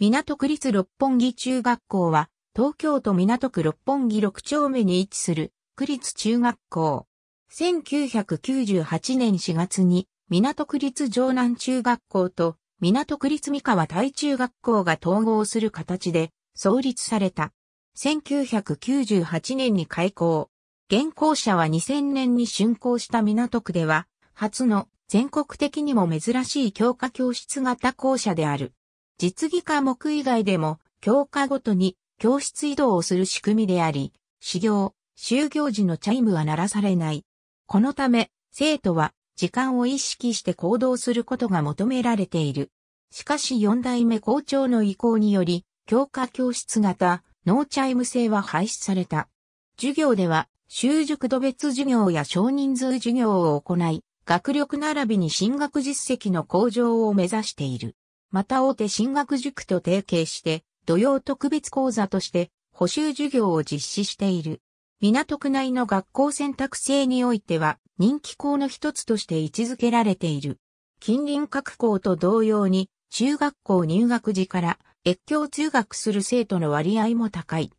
港区立六本木中学校は、東京都港区六本木六丁目に位置する、区立中学校。1998年4月に、港区立城南中学校と、港区立三河大中学校が統合する形で、創立された。1998年に開校。現校舎は2000年に竣工した港区では、初の全国的にも珍しい教科教室型校舎である。実技科目以外でも、教科ごとに教室移動をする仕組みであり、修行、就業時のチャイムは鳴らされない。このため、生徒は時間を意識して行動することが求められている。しかし4代目校長の意向により、教科教室型、ノーチャイム制は廃止された。授業では、習熟度別授業や少人数授業を行い、学力並びに進学実績の向上を目指している。また大手進学塾と提携して、土曜特別講座として補修授業を実施している。港区内の学校選択制においては人気校の一つとして位置づけられている。近隣各校と同様に中学校入学時から越境通学する生徒の割合も高い。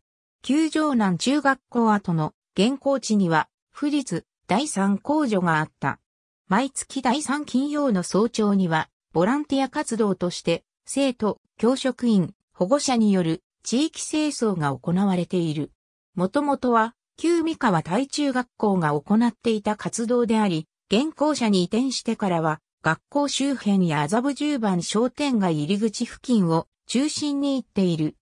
球場南中学校跡の現校地には士立第三工場があった。毎月第三金曜の早朝にはボランティア活動として、生徒、教職員、保護者による地域清掃が行われている。もともとは、旧三河大中学校が行っていた活動であり、現校舎に移転してからは、学校周辺や麻布十番商店街入り口付近を中心に行っている。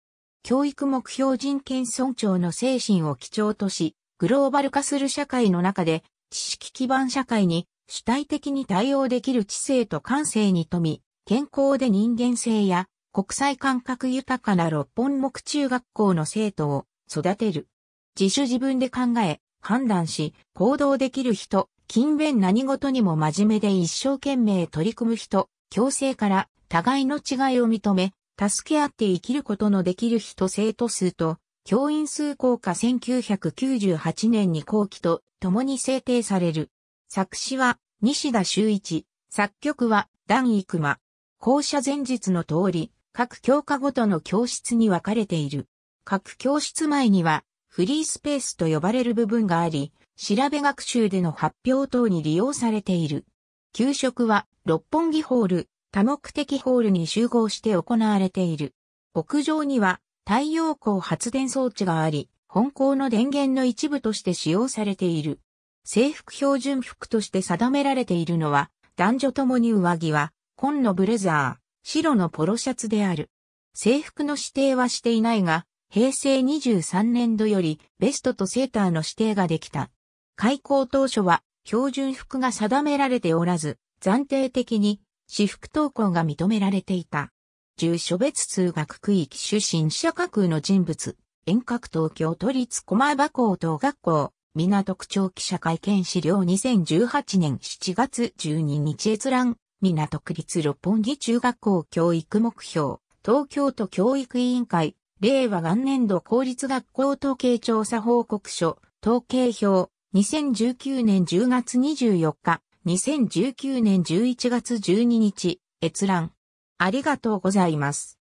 教育目標人権尊重の精神を基調とし、グローバル化する社会の中で、知識基盤社会に主体的に対応できる知性と感性に富み、健康で人間性や国際感覚豊かな六本木中学校の生徒を育てる。自主自分で考え、判断し、行動できる人、勤勉何事にも真面目で一生懸命取り組む人、共生から互いの違いを認め、助け合って生きることのできる人生徒数と、教員数効果1998年に後期と共に制定される。作詞は西田修一、作曲は段育馬。校舎前日の通り、各教科ごとの教室に分かれている。各教室前にはフリースペースと呼ばれる部分があり、調べ学習での発表等に利用されている。給食は六本木ホール、多目的ホールに集合して行われている。屋上には太陽光発電装置があり、本校の電源の一部として使用されている。制服標準服として定められているのは、男女ともに上着は、紺のブレザー、白のポロシャツである。制服の指定はしていないが、平成23年度よりベストとセーターの指定ができた。開校当初は標準服が定められておらず、暫定的に私服登校が認められていた。住所別通学区域出身者架空の人物、遠隔東京都立駒場高等学校、港区長記者会見資料2018年7月12日閲覧、港区立六本木中学校教育目標、東京都教育委員会、令和元年度公立学校統計調査報告書、統計表、2019年10月24日、2019年11月12日、閲覧。ありがとうございます。